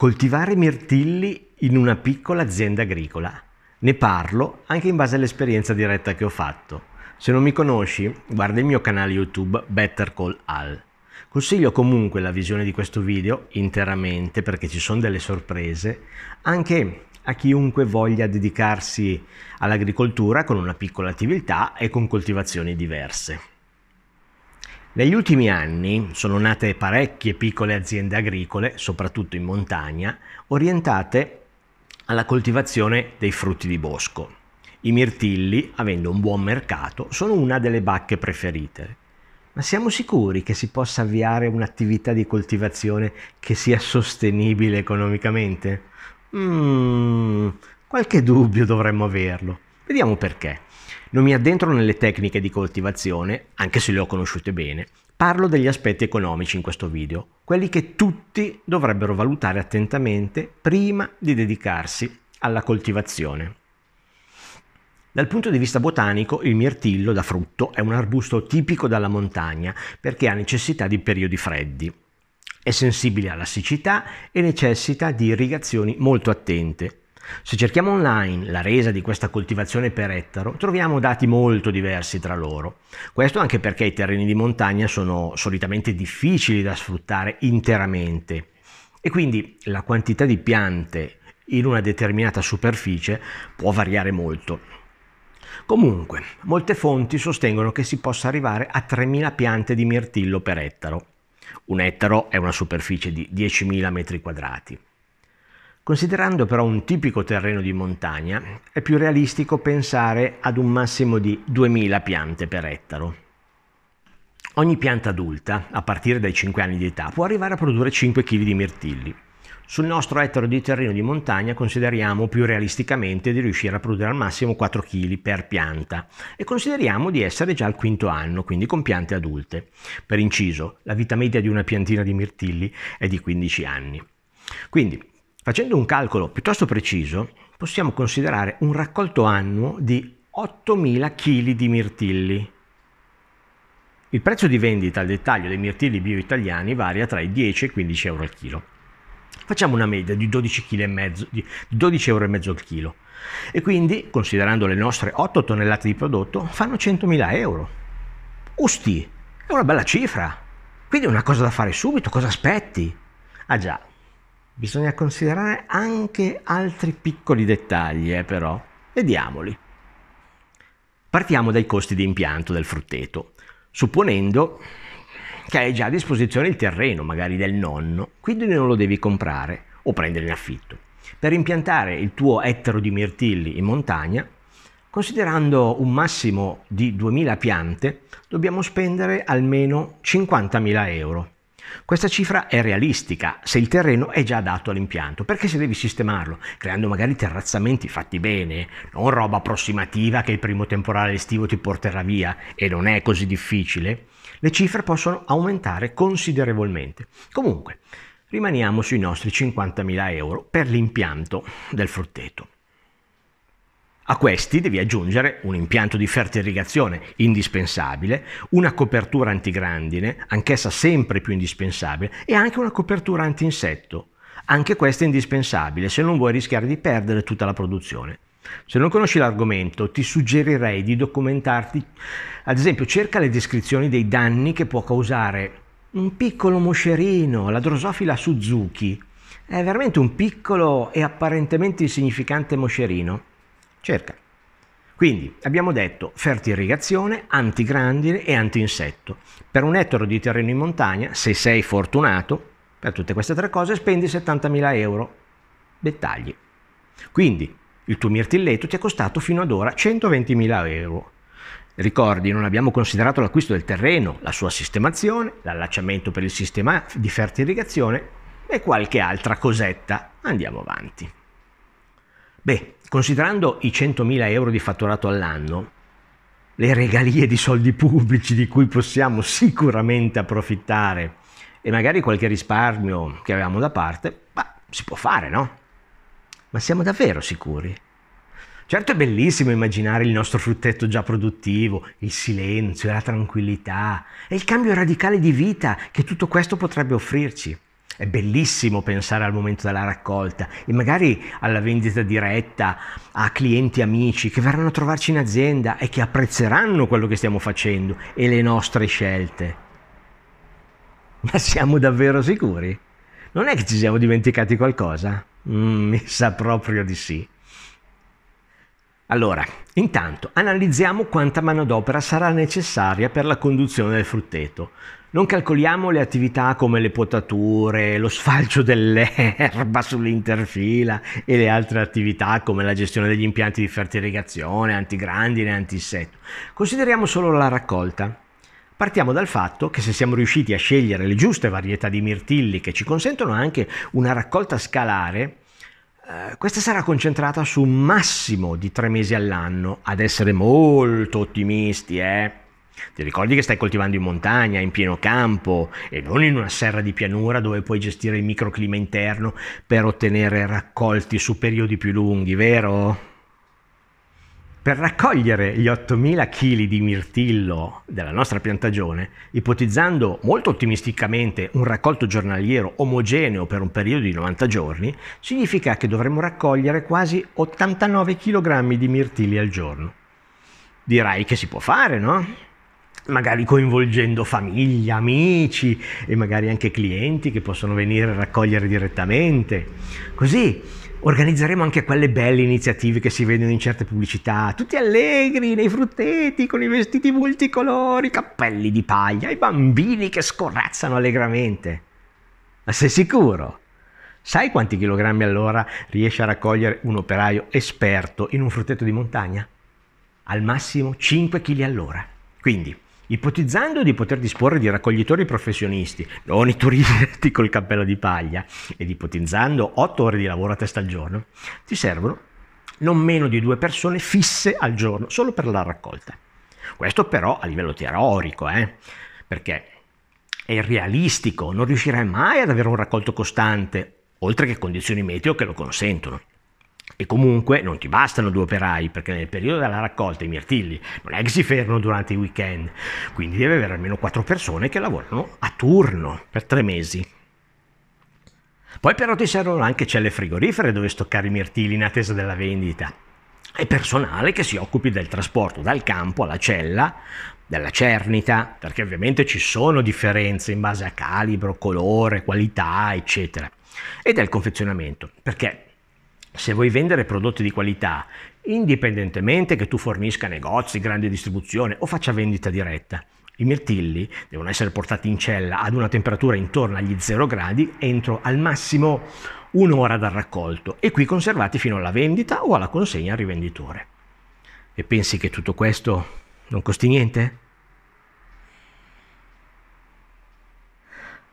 Coltivare mirtilli in una piccola azienda agricola. Ne parlo anche in base all'esperienza diretta che ho fatto. Se non mi conosci, guarda il mio canale YouTube Better Call Al. Consiglio comunque la visione di questo video interamente perché ci sono delle sorprese, anche a chiunque voglia dedicarsi all'agricoltura con una piccola attività e con coltivazioni diverse. Negli ultimi anni sono nate parecchie piccole aziende agricole, soprattutto in montagna, orientate alla coltivazione dei frutti di bosco. I mirtilli, avendo un buon mercato, sono una delle bacche preferite. Ma siamo sicuri che si possa avviare un'attività di coltivazione che sia sostenibile economicamente? Mmm, qualche dubbio dovremmo averlo. Vediamo perché. Non mi addentro nelle tecniche di coltivazione, anche se le ho conosciute bene, parlo degli aspetti economici in questo video, quelli che tutti dovrebbero valutare attentamente prima di dedicarsi alla coltivazione. Dal punto di vista botanico, il mirtillo da frutto è un arbusto tipico dalla montagna perché ha necessità di periodi freddi. È sensibile alla siccità e necessita di irrigazioni molto attente, se cerchiamo online la resa di questa coltivazione per ettaro, troviamo dati molto diversi tra loro. Questo anche perché i terreni di montagna sono solitamente difficili da sfruttare interamente e quindi la quantità di piante in una determinata superficie può variare molto. Comunque, molte fonti sostengono che si possa arrivare a 3.000 piante di mirtillo per ettaro. Un ettaro è una superficie di 10.000 metri quadrati. Considerando però un tipico terreno di montagna, è più realistico pensare ad un massimo di 2000 piante per ettaro. Ogni pianta adulta, a partire dai 5 anni di età, può arrivare a produrre 5 kg di mirtilli. Sul nostro ettaro di terreno di montagna consideriamo più realisticamente di riuscire a produrre al massimo 4 kg per pianta e consideriamo di essere già al quinto anno, quindi con piante adulte. Per inciso, la vita media di una piantina di mirtilli è di 15 anni. Quindi, Facendo un calcolo piuttosto preciso, possiamo considerare un raccolto annuo di 8.000 kg di mirtilli. Il prezzo di vendita al dettaglio dei mirtilli bio italiani varia tra i 10 e i 15 euro al chilo. Facciamo una media di 12,5 12 euro al chilo e quindi, considerando le nostre 8 tonnellate di prodotto, fanno 100.000 euro. Usti, è una bella cifra. Quindi è una cosa da fare subito, cosa aspetti? Ah già, Bisogna considerare anche altri piccoli dettagli, eh, però. Vediamoli. Partiamo dai costi di impianto del frutteto, supponendo che hai già a disposizione il terreno, magari del nonno, quindi non lo devi comprare o prendere in affitto. Per impiantare il tuo ettaro di mirtilli in montagna, considerando un massimo di 2000 piante, dobbiamo spendere almeno 50.000 euro. Questa cifra è realistica se il terreno è già adatto all'impianto, perché se devi sistemarlo, creando magari terrazzamenti fatti bene, non roba approssimativa che il primo temporale estivo ti porterà via e non è così difficile, le cifre possono aumentare considerevolmente. Comunque, rimaniamo sui nostri 50.000 euro per l'impianto del frutteto. A questi devi aggiungere un impianto di fertirrigazione indispensabile, una copertura antigrandine, anch'essa sempre più indispensabile, e anche una copertura antinsetto. Anche questa è indispensabile se non vuoi rischiare di perdere tutta la produzione. Se non conosci l'argomento, ti suggerirei di documentarti, ad esempio, cerca le descrizioni dei danni che può causare un piccolo moscerino, la drosofila Suzuki. È veramente un piccolo e apparentemente insignificante moscerino Cerca. Quindi abbiamo detto fertirrigazione, antigrandine e antinsetto. Per un ettaro di terreno in montagna, se sei fortunato, per tutte queste tre cose spendi 70.000 euro. Dettagli. Quindi il tuo mirtilletto ti è costato fino ad ora 120.000 euro. Ricordi, non abbiamo considerato l'acquisto del terreno, la sua sistemazione, l'allacciamento per il sistema di fertirrigazione e qualche altra cosetta. Andiamo avanti. Beh, considerando i 100.000 euro di fatturato all'anno, le regalie di soldi pubblici di cui possiamo sicuramente approfittare e magari qualche risparmio che avevamo da parte, beh, si può fare, no? Ma siamo davvero sicuri? Certo è bellissimo immaginare il nostro fruttetto già produttivo, il silenzio, la tranquillità e il cambio radicale di vita che tutto questo potrebbe offrirci. È bellissimo pensare al momento della raccolta e magari alla vendita diretta a clienti amici che verranno a trovarci in azienda e che apprezzeranno quello che stiamo facendo e le nostre scelte. Ma siamo davvero sicuri? Non è che ci siamo dimenticati qualcosa? Mm, mi sa proprio di sì. Allora, intanto analizziamo quanta manodopera sarà necessaria per la conduzione del frutteto. Non calcoliamo le attività come le potature, lo sfalcio dell'erba sull'interfila e le altre attività come la gestione degli impianti di fertirrigazione, antigrandine, antissetto. Consideriamo solo la raccolta. Partiamo dal fatto che se siamo riusciti a scegliere le giuste varietà di mirtilli che ci consentono anche una raccolta scalare, eh, questa sarà concentrata su un massimo di tre mesi all'anno, ad essere molto ottimisti, eh? Ti ricordi che stai coltivando in montagna, in pieno campo e non in una serra di pianura dove puoi gestire il microclima interno per ottenere raccolti su periodi più lunghi, vero? Per raccogliere gli 8.000 kg di mirtillo della nostra piantagione, ipotizzando molto ottimisticamente un raccolto giornaliero omogeneo per un periodo di 90 giorni, significa che dovremmo raccogliere quasi 89 kg di mirtilli al giorno. Dirai che si può fare, no? magari coinvolgendo famiglia, amici e magari anche clienti che possono venire a raccogliere direttamente. Così organizzeremo anche quelle belle iniziative che si vedono in certe pubblicità, tutti allegri nei frutteti con i vestiti multicolori, i cappelli di paglia, i bambini che scorrazzano allegramente. Ma sei sicuro? Sai quanti chilogrammi all'ora riesce a raccogliere un operaio esperto in un frutteto di montagna? Al massimo 5 kg all'ora. Quindi ipotizzando di poter disporre di raccoglitori professionisti, non i turisti col cappello di paglia, ed ipotizzando 8 ore di lavoro a testa al giorno, ti servono non meno di due persone fisse al giorno, solo per la raccolta. Questo però a livello teorico, eh? perché è irrealistico, non riuscirai mai ad avere un raccolto costante, oltre che condizioni meteo che lo consentono. E comunque non ti bastano due operai, perché nel periodo della raccolta i mirtilli non è che si fermano durante i weekend, quindi devi avere almeno quattro persone che lavorano a turno per tre mesi. Poi però ti servono anche celle frigorifere dove stoccare i mirtilli in attesa della vendita e personale che si occupi del trasporto dal campo alla cella della cernita, perché ovviamente ci sono differenze in base a calibro, colore, qualità, eccetera, e del confezionamento, perché se vuoi vendere prodotti di qualità, indipendentemente che tu fornisca negozi, grande distribuzione o faccia vendita diretta, i mirtilli devono essere portati in cella ad una temperatura intorno agli 0 gradi entro al massimo un'ora dal raccolto e qui conservati fino alla vendita o alla consegna al rivenditore. E pensi che tutto questo non costi niente?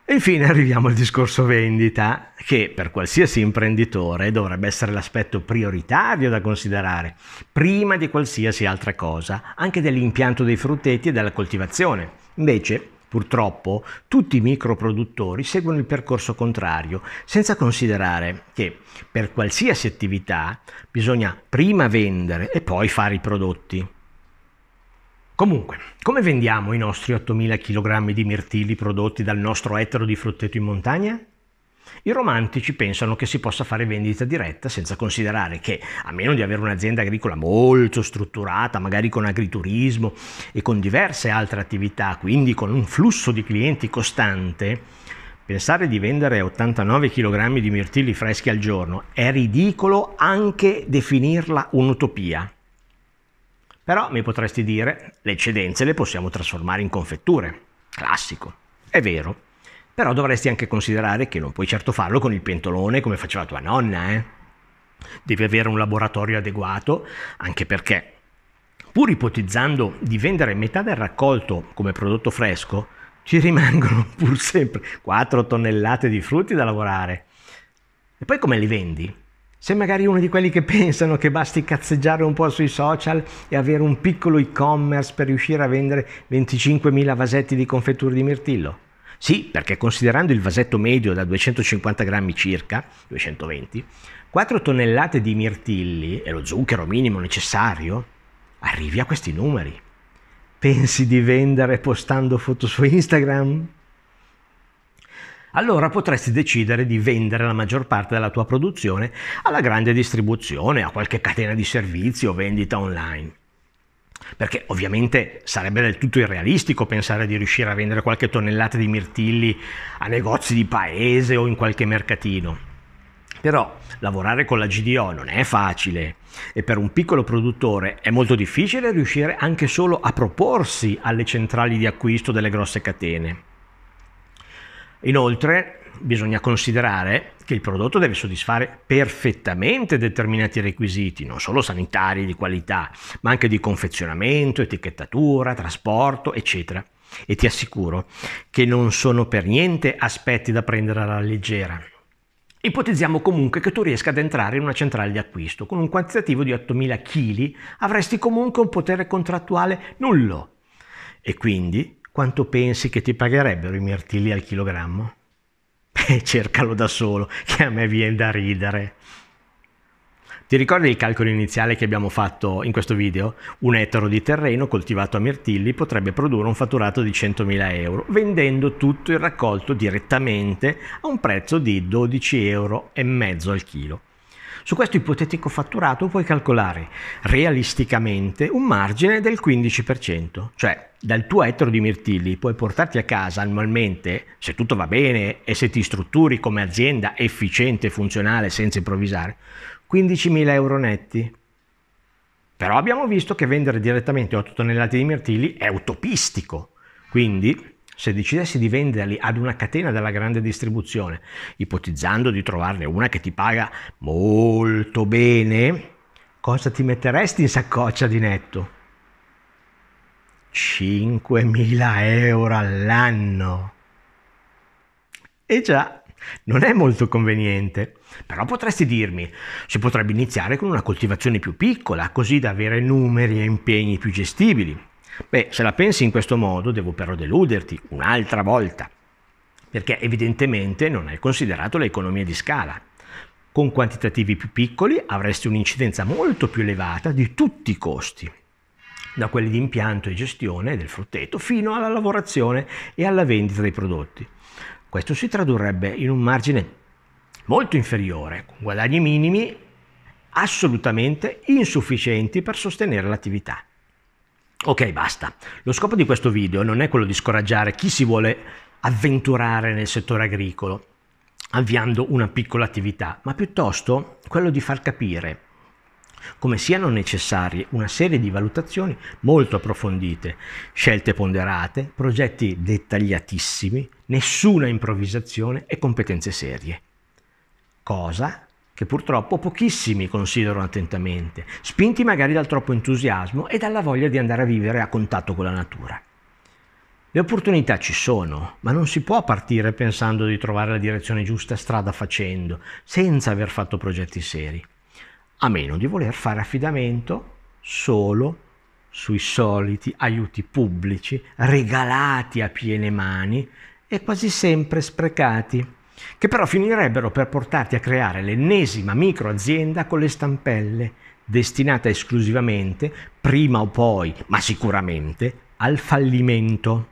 E infine arriviamo al discorso vendita, che per qualsiasi imprenditore dovrebbe essere l'aspetto prioritario da considerare, prima di qualsiasi altra cosa, anche dell'impianto dei frutteti e della coltivazione. Invece, purtroppo, tutti i microproduttori seguono il percorso contrario, senza considerare che per qualsiasi attività bisogna prima vendere e poi fare i prodotti. Comunque, come vendiamo i nostri 8.000 kg di mirtilli prodotti dal nostro ettaro di frutteto in montagna? I romantici pensano che si possa fare vendita diretta senza considerare che, a meno di avere un'azienda agricola molto strutturata, magari con agriturismo e con diverse altre attività, quindi con un flusso di clienti costante, pensare di vendere 89 kg di mirtilli freschi al giorno è ridicolo anche definirla un'utopia. Però mi potresti dire, le eccedenze le possiamo trasformare in confetture. Classico. È vero. Però dovresti anche considerare che non puoi certo farlo con il pentolone come faceva tua nonna, eh? Devi avere un laboratorio adeguato, anche perché, pur ipotizzando di vendere metà del raccolto come prodotto fresco, ci rimangono pur sempre 4 tonnellate di frutti da lavorare. E poi come li vendi? Sei magari uno di quelli che pensano che basti cazzeggiare un po' sui social e avere un piccolo e-commerce per riuscire a vendere 25.000 vasetti di confetture di mirtillo. Sì, perché considerando il vasetto medio da 250 grammi circa, 220, 4 tonnellate di mirtilli e lo zucchero minimo necessario, arrivi a questi numeri. Pensi di vendere postando foto su Instagram? allora potresti decidere di vendere la maggior parte della tua produzione alla grande distribuzione, a qualche catena di servizi o vendita online. Perché ovviamente sarebbe del tutto irrealistico pensare di riuscire a vendere qualche tonnellata di mirtilli a negozi di paese o in qualche mercatino. Però lavorare con la GDO non è facile e per un piccolo produttore è molto difficile riuscire anche solo a proporsi alle centrali di acquisto delle grosse catene. Inoltre bisogna considerare che il prodotto deve soddisfare perfettamente determinati requisiti, non solo sanitari di qualità, ma anche di confezionamento, etichettatura, trasporto, eccetera. E ti assicuro che non sono per niente aspetti da prendere alla leggera. Ipotizziamo comunque che tu riesca ad entrare in una centrale di acquisto. Con un quantitativo di 8.000 kg avresti comunque un potere contrattuale nullo. E quindi quanto pensi che ti pagherebbero i mirtilli al chilogrammo? E eh, cercalo da solo, che a me viene da ridere. Ti ricordi il calcolo iniziale che abbiamo fatto in questo video? Un ettaro di terreno coltivato a mirtilli potrebbe produrre un fatturato di 100.000 euro, vendendo tutto il raccolto direttamente a un prezzo di 12,5 euro al chilo. Su questo ipotetico fatturato puoi calcolare realisticamente un margine del 15%, cioè dal tuo ettaro di mirtilli puoi portarti a casa annualmente, se tutto va bene e se ti strutturi come azienda efficiente e funzionale senza improvvisare, 15.000 euro netti. Però abbiamo visto che vendere direttamente 8 tonnellate di mirtilli è utopistico, quindi se decidessi di venderli ad una catena della grande distribuzione, ipotizzando di trovarne una che ti paga molto bene, cosa ti metteresti in saccoccia di netto? 5.000 euro all'anno. E eh già, non è molto conveniente. Però potresti dirmi, si potrebbe iniziare con una coltivazione più piccola, così da avere numeri e impegni più gestibili. Beh, se la pensi in questo modo devo però deluderti un'altra volta, perché evidentemente non hai considerato l'economia di scala. Con quantitativi più piccoli avresti un'incidenza molto più elevata di tutti i costi, da quelli di impianto e gestione del frutteto fino alla lavorazione e alla vendita dei prodotti. Questo si tradurrebbe in un margine molto inferiore, con guadagni minimi assolutamente insufficienti per sostenere l'attività. Ok, basta. Lo scopo di questo video non è quello di scoraggiare chi si vuole avventurare nel settore agricolo avviando una piccola attività, ma piuttosto quello di far capire come siano necessarie una serie di valutazioni molto approfondite, scelte ponderate, progetti dettagliatissimi, nessuna improvvisazione e competenze serie. Cosa che purtroppo pochissimi considerano attentamente, spinti magari dal troppo entusiasmo e dalla voglia di andare a vivere a contatto con la natura. Le opportunità ci sono, ma non si può partire pensando di trovare la direzione giusta strada facendo, senza aver fatto progetti seri, a meno di voler fare affidamento solo sui soliti aiuti pubblici regalati a piene mani e quasi sempre sprecati che però finirebbero per portarti a creare l'ennesima microazienda con le stampelle, destinata esclusivamente, prima o poi, ma sicuramente, al fallimento.